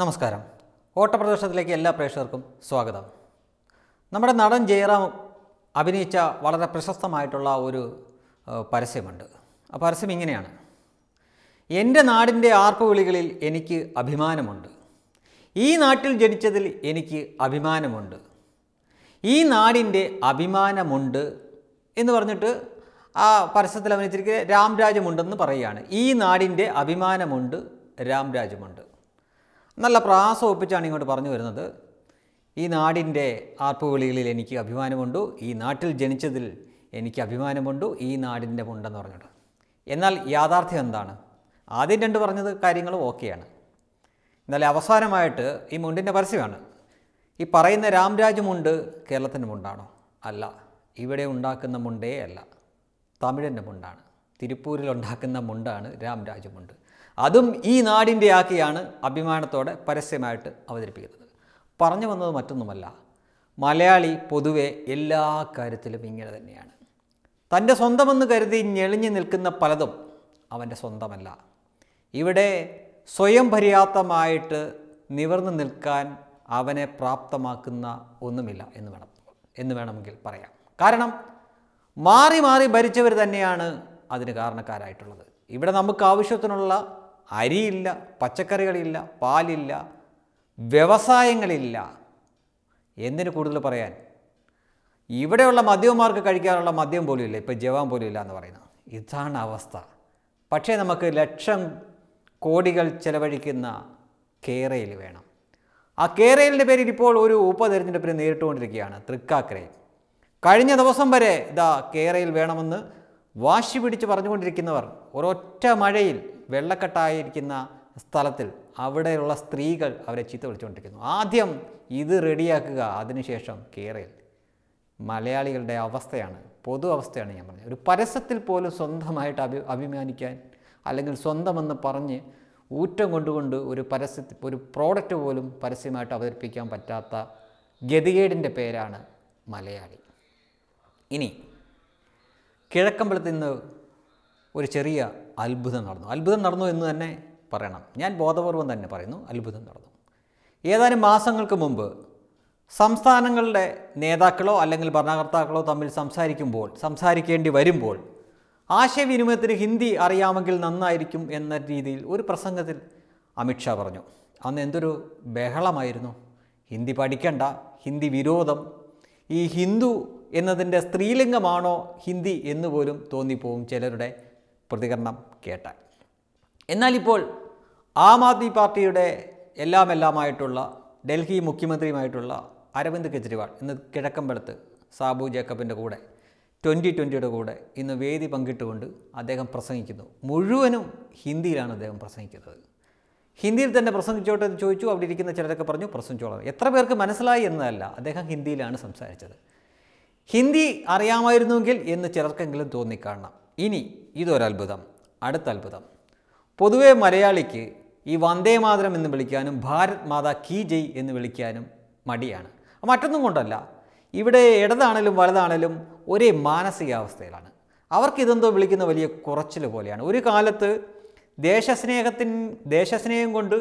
നമസ്കാരം ഓട്ടപ്രദർശനത്തിലേക്ക് എല്ലാ പ്രേക്ഷകർക്കും സ്വാഗതം നമ്മുടെ നടൻ ജയറാം അഭിനയിച്ച വളരെ പ്രശസ്തമായിട്ടുള്ള ഒരു പരസ്യമുണ്ട് ആ പരസ്യം ഇങ്ങനെയാണ് എൻ്റെ നാടിൻ്റെ ആർപ്പുവിളികളിൽ എനിക്ക് അഭിമാനമുണ്ട് ഈ നാട്ടിൽ ജനിച്ചതിൽ എനിക്ക് അഭിമാനമുണ്ട് ഈ നാടിൻ്റെ അഭിമാനമുണ്ട് എന്ന് പറഞ്ഞിട്ട് ആ പരസ്യത്തിൽ അഭിനയിച്ചിരിക്കുന്ന രാംരാജമുണ്ടെന്ന് പറയുകയാണ് ഈ നാടിൻ്റെ അഭിമാനമുണ്ട് രാംരാജമുണ്ട് നല്ല പ്രാസം ഒപ്പിച്ചാണ് ഇങ്ങോട്ട് പറഞ്ഞു വരുന്നത് ഈ നാടിൻ്റെ ആർപ്പുവിളികളിൽ എനിക്ക് അഭിമാനമുണ്ട് ഈ നാട്ടിൽ ജനിച്ചതിൽ എനിക്ക് അഭിമാനമുണ്ട് ഈ നാടിൻ്റെ മുണ്ടെന്ന് പറഞ്ഞിട്ട് എന്നാൽ യാഥാർത്ഥ്യം എന്താണ് ആദ്യം രണ്ട് പറഞ്ഞത് കാര്യങ്ങൾ ഓക്കെയാണ് എന്നാൽ അവസാനമായിട്ട് ഈ മുണ്ടിൻ്റെ പരസ്യമാണ് ഈ പറയുന്ന രാംരാജ് മുണ്ട് കേരളത്തിൻ്റെ മുണ്ടാണോ അല്ല ഇവിടെ ഉണ്ടാക്കുന്ന മുണ്ടേ അല്ല തമിഴിൻ്റെ മുണ്ടാണ് തിരുപ്പൂരിൽ ഉണ്ടാക്കുന്ന മുണ്ടാണ് രാംരാജ് മുണ്ട് അതും ഈ നാടിൻ്റെ ആക്കിയാണ് അഭിമാനത്തോടെ പരസ്യമായിട്ട് അവതരിപ്പിക്കുന്നത് പറഞ്ഞു വന്നത് മറ്റൊന്നുമല്ല മലയാളി പൊതുവെ എല്ലാ കാര്യത്തിലും ഇങ്ങനെ തന്നെയാണ് തൻ്റെ സ്വന്തമെന്ന് കരുതി ഞെളിഞ്ഞു നിൽക്കുന്ന പലതും അവൻ്റെ സ്വന്തമല്ല ഇവിടെ സ്വയം പര്യാപ്തമായിട്ട് നിവർന്നു നിൽക്കാൻ അവനെ പ്രാപ്തമാക്കുന്ന ഒന്നുമില്ല എന്ന് വേണം എന്ന് വേണമെങ്കിൽ പറയാം കാരണം മാറി മാറി ഭരിച്ചവർ തന്നെയാണ് അതിന് കാരണക്കാരായിട്ടുള്ളത് ഇവിടെ നമുക്ക് ആവശ്യത്തിനുള്ള അരിയില്ല പച്ചക്കറികളില്ല പാലില്ല വ്യവസായങ്ങളില്ല എന്തിന് കൂടുതൽ പറയാൻ ഇവിടെയുള്ള മദ്യവന്മാർക്ക് കഴിക്കാനുള്ള മദ്യം പോലും ഇല്ല ഇപ്പോൾ ജവാൻ പോലും ഇല്ല എന്ന് പറയുന്നത് ഇതാണ് അവസ്ഥ പക്ഷേ നമുക്ക് ലക്ഷം കോടികൾ ചെലവഴിക്കുന്ന കേരയിൽ വേണം ആ കേരയിലിൻ്റെ പേരിൽ ഇപ്പോൾ ഒരു ഉപതെരഞ്ഞെടുപ്പിന് നേരിട്ടുകൊണ്ടിരിക്കുകയാണ് തൃക്കാക്കരയിൽ കഴിഞ്ഞ ദിവസം വരെ ഇതാ കേരയിൽ വേണമെന്ന് വാശി പിടിച്ച് പറഞ്ഞുകൊണ്ടിരിക്കുന്നവർ ഒരൊറ്റ മഴയിൽ വെള്ളക്കെട്ടായിരിക്കുന്ന സ്ഥലത്തിൽ അവിടെയുള്ള സ്ത്രീകൾ അവരെ ചീത്ത വിളിച്ചുകൊണ്ടിരിക്കുന്നു ആദ്യം ഇത് റെഡിയാക്കുക അതിനുശേഷം കേരയിൽ മലയാളികളുടെ അവസ്ഥയാണ് പൊതു അവസ്ഥയാണ് ഞാൻ പറഞ്ഞത് ഒരു പരസ്യത്തിൽ പോലും സ്വന്തമായിട്ട് അഭി അഭിമാനിക്കാൻ അല്ലെങ്കിൽ സ്വന്തമെന്ന് പറഞ്ഞ് ഊറ്റം കൊണ്ടുകൊണ്ട് ഒരു പരസ്യ ഒരു പ്രോഡക്റ്റ് പോലും പരസ്യമായിട്ട് അവതരിപ്പിക്കാൻ പറ്റാത്ത ഗതികേടിൻ്റെ പേരാണ് മലയാളി ഇനി കിഴക്കമ്പലത്തിൽ നിന്ന് ഒരു ചെറിയ അത്ഭുതം നടന്നു അത്ഭുതം നടന്നു എന്ന് തന്നെ പറയണം ഞാൻ ബോധപൂർവം തന്നെ പറയുന്നു അത്ഭുതം നടന്നു ഏതാനും മാസങ്ങൾക്ക് മുമ്പ് സംസ്ഥാനങ്ങളുടെ നേതാക്കളോ അല്ലെങ്കിൽ ഭരണകർത്താക്കളോ തമ്മിൽ സംസാരിക്കുമ്പോൾ സംസാരിക്കേണ്ടി വരുമ്പോൾ ആശയവിനിമയത്തിന് ഹിന്ദി അറിയാമെങ്കിൽ നന്നായിരിക്കും എന്ന രീതിയിൽ ഒരു പ്രസംഗത്തിൽ അമിത്ഷാ പറഞ്ഞു അന്ന് എന്തൊരു ബഹളമായിരുന്നു ഹിന്ദി പഠിക്കണ്ട ഹിന്ദി വിരോധം ഈ ഹിന്ദു എന്നതിൻ്റെ സ്ത്രീലിംഗമാണോ ഹിന്ദി എന്ന് പോലും തോന്നിപ്പോവും ചിലരുടെ പ്രതികരണം കേട്ടാൽ എന്നാലിപ്പോൾ ആം ആദ്മി പാർട്ടിയുടെ എല്ലാം എല്ലാമായിട്ടുള്ള ഡൽഹി മുഖ്യമന്ത്രിയുമായിട്ടുള്ള അരവിന്ദ് കെജ്രിവാൾ ഇന്ന് കിഴക്കമ്പലത്ത് സാബു ജേക്കബിൻ്റെ കൂടെ ട്വൻ്റി ട്വൻ്റിയുടെ കൂടെ ഇന്ന് വേദി പങ്കിട്ടുകൊണ്ട് അദ്ദേഹം പ്രസംഗിക്കുന്നു മുഴുവനും ഹിന്ദിയിലാണ് അദ്ദേഹം പ്രസംഗിക്കുന്നത് ഹിന്ദിയിൽ തന്നെ പ്രസംഗിച്ചോട്ടെ എന്ന് ചോദിച്ചു അവിടെ ഇരിക്കുന്ന ചിലരൊക്കെ പറഞ്ഞു പ്രസംഗിച്ചോളാം എത്ര പേർക്ക് മനസ്സിലായി എന്നതല്ല അദ്ദേഹം ഹിന്ദിയിലാണ് സംസാരിച്ചത് ഹിന്ദി അറിയാമായിരുന്നുവെങ്കിൽ എന്ന് ചിലർക്കെങ്കിലും തോന്നിക്കാണാം ഇനി ഇതൊരത്ഭുതം അടുത്ത അത്ഭുതം പൊതുവേ മലയാളിക്ക് ഈ വന്ദേ മാതരം എന്ന് വിളിക്കാനും ഭാരത് മാതാ കീ ജയ് എന്ന് വിളിക്കാനും മടിയാണ് മറ്റൊന്നും കൊണ്ടല്ല ഇവിടെ ഇടതാണേലും വലതാണേലും ഒരേ മാനസികാവസ്ഥയിലാണ് അവർക്കിതെന്തോ വിളിക്കുന്ന വലിയ കുറച്ചൽ പോലെയാണ് ഒരു കാലത്ത് ദേശസ്നേഹത്തിൻ ദേശസ്നേഹം കൊണ്ട്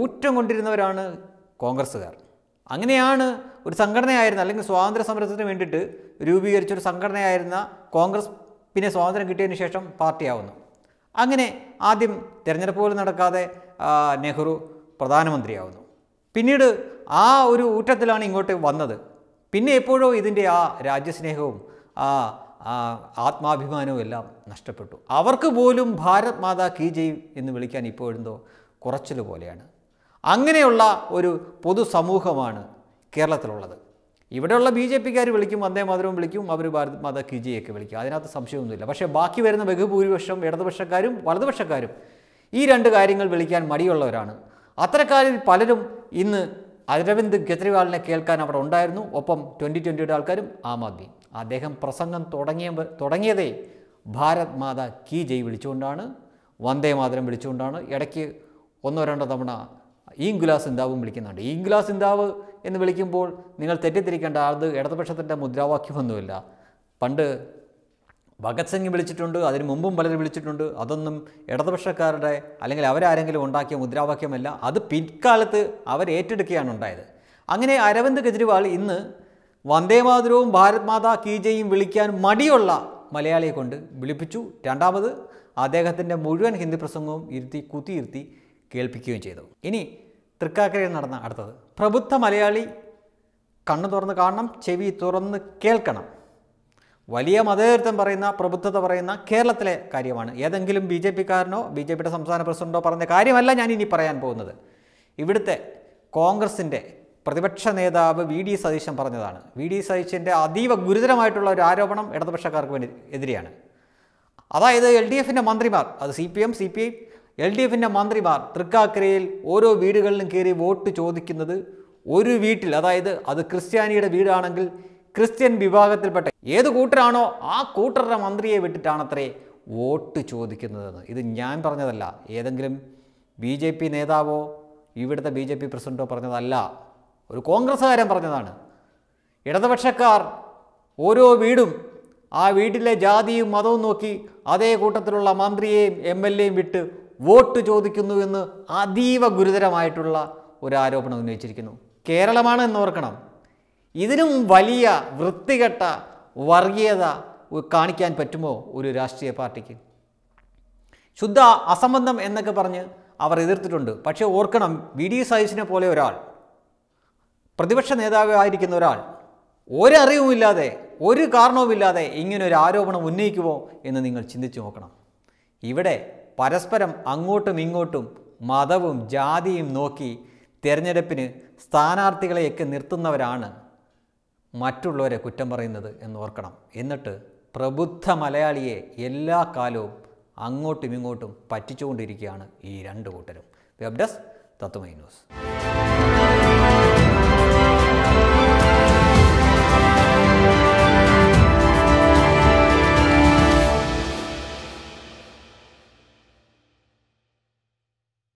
ഊറ്റം കൊണ്ടിരുന്നവരാണ് കോൺഗ്രസ്സുകാർ അങ്ങനെയാണ് ഒരു സംഘടനയായിരുന്ന അല്ലെങ്കിൽ സ്വാതന്ത്ര്യ സമരത്തിന് വേണ്ടിയിട്ട് രൂപീകരിച്ചൊരു സംഘടനയായിരുന്ന കോൺഗ്രസ് പിന്നെ സ്വാതന്ത്ര്യം കിട്ടിയതിന് ശേഷം പാർട്ടിയാവുന്നു അങ്ങനെ ആദ്യം തിരഞ്ഞെടുപ്പ് പോലും നടക്കാതെ നെഹ്റു പ്രധാനമന്ത്രിയാവുന്നു പിന്നീട് ആ ഒരു ഊറ്റത്തിലാണ് ഇങ്ങോട്ട് വന്നത് പിന്നെ എപ്പോഴോ ഇതിൻ്റെ ആ രാജ്യസ്നേഹവും ആ ആത്മാഭിമാനവും എല്ലാം നഷ്ടപ്പെട്ടു അവർക്ക് പോലും ഭാരത് മാതാ കി ജയ് എന്ന് വിളിക്കാൻ ഇപ്പോഴെന്തോ കുറച്ചിൽ പോലെയാണ് അങ്ങനെയുള്ള ഒരു പൊതുസമൂഹമാണ് കേരളത്തിലുള്ളത് ഇവിടെയുള്ള ബി ജെ പിക്കാർ വിളിക്കും വന്ദേ മാതരവും വിളിക്കും അവർ ഭാരത് മാതാ കിജിയൊക്കെ വിളിക്കും അതിനകത്ത് സംശയമൊന്നുമില്ല പക്ഷേ ബാക്കി വരുന്ന ബഹുഭൂരിപക്ഷം ഇടതുപക്ഷക്കാരും വലതുപക്ഷക്കാരും ഈ രണ്ട് കാര്യങ്ങൾ വിളിക്കാൻ മടിയുള്ളവരാണ് അത്തരക്കാരിൽ പലരും ഇന്ന് അരവിന്ദ് കെജ്രിവാളിനെ കേൾക്കാൻ അവിടെ ഉണ്ടായിരുന്നു ഒപ്പം ട്വൻ്റി ട്വൻ്റിയുടെ ആൾക്കാരും ആം ആദ്മി അദ്ദേഹം പ്രസംഗം തുടങ്ങിയ തുടങ്ങിയതേ ഭാരത് മാതാ കി ജയ് വിളിച്ചുകൊണ്ടാണ് വന്ദേ മാതരം വിളിച്ചുകൊണ്ടാണ് ഇടയ്ക്ക് ഒന്നോ രണ്ടോ തവണ ഈങ്കുലാ സിന്താവും വിളിക്കുന്നുണ്ട് ഈങ്കുലാ സിന്താവ് എന്ന് വിളിക്കുമ്പോൾ നിങ്ങൾ തെറ്റിദ്ധരിക്കേണ്ട അത് ഇടതുപക്ഷത്തിൻ്റെ മുദ്രാവാക്യമൊന്നുമില്ല പണ്ട് ഭഗത് സിംഗ് വിളിച്ചിട്ടുണ്ട് അതിന് മുമ്പും പലരും വിളിച്ചിട്ടുണ്ട് അതൊന്നും ഇടതുപക്ഷക്കാരുടെ അല്ലെങ്കിൽ അവരാരെങ്കിലും ഉണ്ടാക്കിയ മുദ്രാവാക്യമല്ല അത് പിൻകാലത്ത് അവർ ഏറ്റെടുക്കുകയാണ് ഉണ്ടായത് അങ്ങനെ അരവിന്ദ് കെജ്രിവാൾ ഇന്ന് വന്ദേമാതരവും ഭാരത് മാതാ കീജയും വിളിക്കാൻ മടിയുള്ള മലയാളിയെ കൊണ്ട് വിളിപ്പിച്ചു രണ്ടാമത് അദ്ദേഹത്തിൻ്റെ മുഴുവൻ ഹിന്ദി പ്രസംഗവും ഇരുത്തി കുത്തിയിരുത്തി കേൾപ്പിക്കുകയും ചെയ്തു ഇനി തൃക്കാക്കരയിൽ നടന്ന അടുത്തത് പ്രബുദ്ധ മലയാളി കണ്ണു തുറന്ന് കാണണം ചെവി തുറന്ന് കേൾക്കണം വലിയ മതേതരത്വം പറയുന്ന പ്രബുദ്ധത പറയുന്ന കേരളത്തിലെ കാര്യമാണ് ഏതെങ്കിലും ബി ജെ പിക്കാരനോ ബി ജെ പിയുടെ സംസ്ഥാന പ്രസിഡൻറ്റോ പറഞ്ഞ കാര്യമല്ല ഞാൻ ഇനി പറയാൻ പോകുന്നത് ഇവിടുത്തെ കോൺഗ്രസിൻ്റെ പ്രതിപക്ഷ നേതാവ് വി ഡി സതീശൻ പറഞ്ഞതാണ് വി ഡി സതീശൻ്റെ അതീവ ഗുരുതരമായിട്ടുള്ള ഒരു ആരോപണം ഇടതുപക്ഷക്കാർക്ക് വേണ്ടി എതിരെയാണ് അതായത് എൽ ഡി എഫിൻ്റെ മന്ത്രിമാർ അത് C P M C P I L D എഫിൻ്റെ മന്ത്രിമാർ തൃക്കാക്കരയിൽ ഓരോ വീടുകളിലും കയറി വോട്ട് ചോദിക്കുന്നത് ഒരു വീട്ടിൽ അതായത് അത് ക്രിസ്ത്യാനിയുടെ വീടാണെങ്കിൽ ക്രിസ്ത്യൻ വിഭാഗത്തിൽപ്പെട്ട ഏത് കൂട്ടരാണോ ആ കൂട്ടരുടെ മന്ത്രിയെ വിട്ടിട്ടാണത്രേ വോട്ട് ചോദിക്കുന്നതെന്ന് ഇത് ഞാൻ പറഞ്ഞതല്ല ഏതെങ്കിലും ബി ജെ പി നേതാവോ ഇവിടുത്തെ ബി ജെ പി പ്രസിഡൻറ്റോ പറഞ്ഞതല്ല ഒരു കോൺഗ്രസ്സുകാരൻ പറഞ്ഞതാണ് ഇടതുപക്ഷക്കാർ ഓരോ വീടും ആ വീട്ടിലെ ജാതിയും മതവും നോക്കി അതേ കൂട്ടത്തിലുള്ള മന്ത്രിയെയും എം എൽ എയും വിട്ട് വോട്ട് ചോദിക്കുന്നു എന്ന് അതീവ ഗുരുതരമായിട്ടുള്ള ഒരു ആരോപണം ഉന്നയിച്ചിരിക്കുന്നു കേരളമാണ് എന്ന് ഓർക്കണം ഇതിനും വലിയ വൃത്തികെട്ട വർഗീയത കാണിക്കാൻ പറ്റുമോ ഒരു രാഷ്ട്രീയ പാർട്ടിക്ക് ശുദ്ധ അസംബന്ധം എന്നൊക്കെ പറഞ്ഞ് അവർ എതിർത്തിട്ടുണ്ട് പക്ഷേ ഓർക്കണം വി ഡി സതീശിനെ പോലെ ഒരാൾ പ്രതിപക്ഷ നേതാവായിരിക്കുന്ന ഒരാൾ ഒരറിവുമില്ലാതെ ഒരു കാരണവുമില്ലാതെ ഇങ്ങനൊരു ആരോപണം ഉന്നയിക്കുമോ എന്ന് നിങ്ങൾ ചിന്തിച്ചു നോക്കണം ഇവിടെ പരസ്പരം അങ്ങോട്ടും ഇങ്ങോട്ടും മതവും ജാതിയും നോക്കി തിരഞ്ഞെടുപ്പിന് സ്ഥാനാർത്ഥികളെയൊക്കെ നിർത്തുന്നവരാണ് മറ്റുള്ളവരെ കുറ്റം പറയുന്നത് എന്ന് ഓർക്കണം എന്നിട്ട് പ്രബുദ്ധ മലയാളിയെ എല്ലാ കാലവും അങ്ങോട്ടും ഇങ്ങോട്ടും പറ്റിച്ചുകൊണ്ടിരിക്കുകയാണ് ഈ രണ്ട് കൂട്ടരും വെബ് ഡെസ്ക് തത്വമൈ ന്യൂസ്